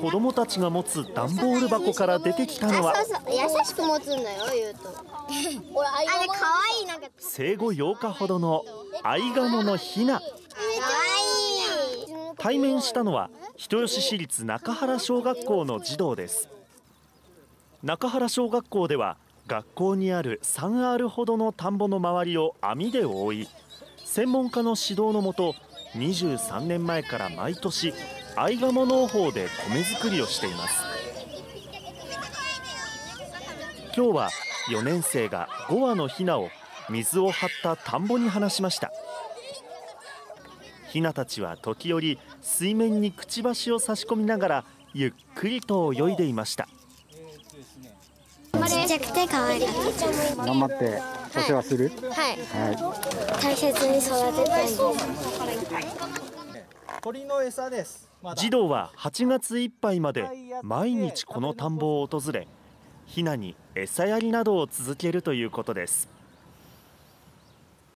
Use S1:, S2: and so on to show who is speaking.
S1: 子供たちが持つ段ボール箱から出てきたのは
S2: 優しく持つんだよ言うと
S1: 生後8日ほどのアイガモのヒナ対面したのは人吉市立中原小学校の児童です中原小学校では学校にある 3R ほどの田んぼの周りを網で覆い専門家の指導のもと23年前から毎年合鴨農法で米作りをしています今日は4年生が5羽のヒナを水を張った田んぼに放しましたヒナたちは時折水面にくちばしを差し込みながらゆっくりと泳いでいました
S3: ちっちゃくて可愛かっ
S1: た頑張ってお世話する、はい、
S3: はい、はい、大切に育てたいです鳥の餌です、
S1: ま、児童は8月いっぱいまで毎日この田んぼを訪れひなに餌やりなどを続けるということです